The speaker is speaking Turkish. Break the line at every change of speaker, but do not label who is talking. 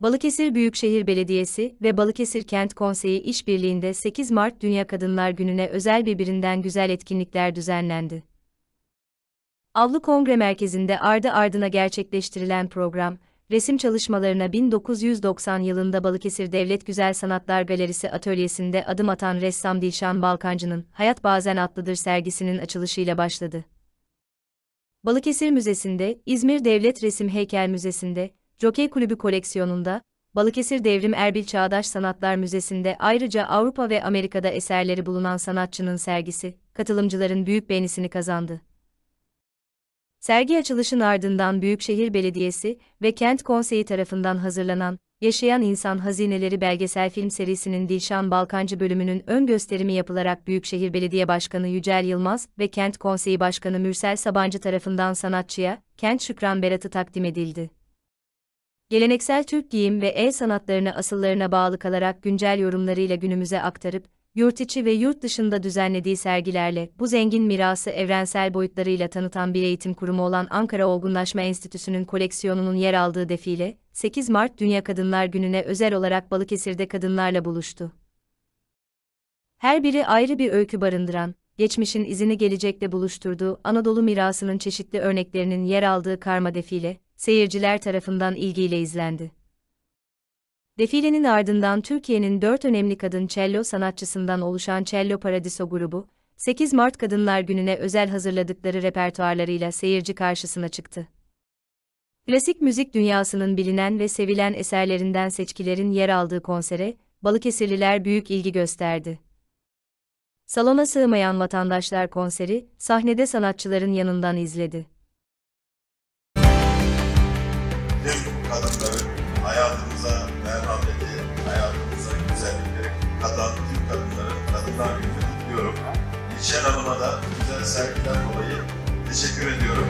Balıkesir Büyükşehir Belediyesi ve Balıkesir Kent Konseyi işbirliğinde 8 Mart Dünya Kadınlar Günü'ne özel birbirinden güzel etkinlikler düzenlendi. Avlu Kongre Merkezi'nde ardı ardına gerçekleştirilen program, resim çalışmalarına 1990 yılında Balıkesir Devlet Güzel Sanatlar Galerisi atölyesinde adım atan ressam Dilşan Balkancı'nın Hayat Bazen Atlıdır sergisinin açılışıyla başladı. Balıkesir Müzesi'nde, İzmir Devlet Resim Heykel Müzesi'nde, Jockey Kulübü koleksiyonunda, Balıkesir Devrim Erbil Çağdaş Sanatlar Müzesi'nde ayrıca Avrupa ve Amerika'da eserleri bulunan sanatçının sergisi, katılımcıların büyük beğenisini kazandı. Sergi açılışın ardından Büyükşehir Belediyesi ve Kent Konseyi tarafından hazırlanan Yaşayan İnsan Hazineleri belgesel film serisinin Dilşan Balkancı bölümünün ön gösterimi yapılarak Büyükşehir Belediye Başkanı Yücel Yılmaz ve Kent Konseyi Başkanı Mürsel Sabancı tarafından sanatçıya Kent Şükran Berat'ı takdim edildi geleneksel Türk giyim ve el sanatlarını asıllarına bağlı kalarak güncel yorumlarıyla günümüze aktarıp, yurt içi ve yurt dışında düzenlediği sergilerle bu zengin mirası evrensel boyutlarıyla tanıtan bir eğitim kurumu olan Ankara Olgunlaşma Enstitüsü'nün koleksiyonunun yer aldığı defile, 8 Mart Dünya Kadınlar Günü'ne özel olarak Balıkesir'de kadınlarla buluştu. Her biri ayrı bir öykü barındıran, geçmişin izini gelecekle buluşturduğu Anadolu mirasının çeşitli örneklerinin yer aldığı karma defile, seyirciler tarafından ilgiyle izlendi. Defilenin ardından Türkiye'nin dört önemli kadın cello sanatçısından oluşan Cello Paradiso grubu, 8 Mart Kadınlar Günü'ne özel hazırladıkları repertuarlarıyla seyirci karşısına çıktı. Klasik müzik dünyasının bilinen ve sevilen eserlerinden seçkilerin yer aldığı konsere, Balıkesirliler büyük ilgi gösterdi. Salona sığmayan vatandaşlar konseri, sahnede sanatçıların yanından izledi. kadınların hayatımıza merhameti, hayatımıza güzellikleri katan tüm kadınları kadınlar gününü kutluyorum. İlçen Hanım'a da güzel sergiler dolayı teşekkür ediyorum.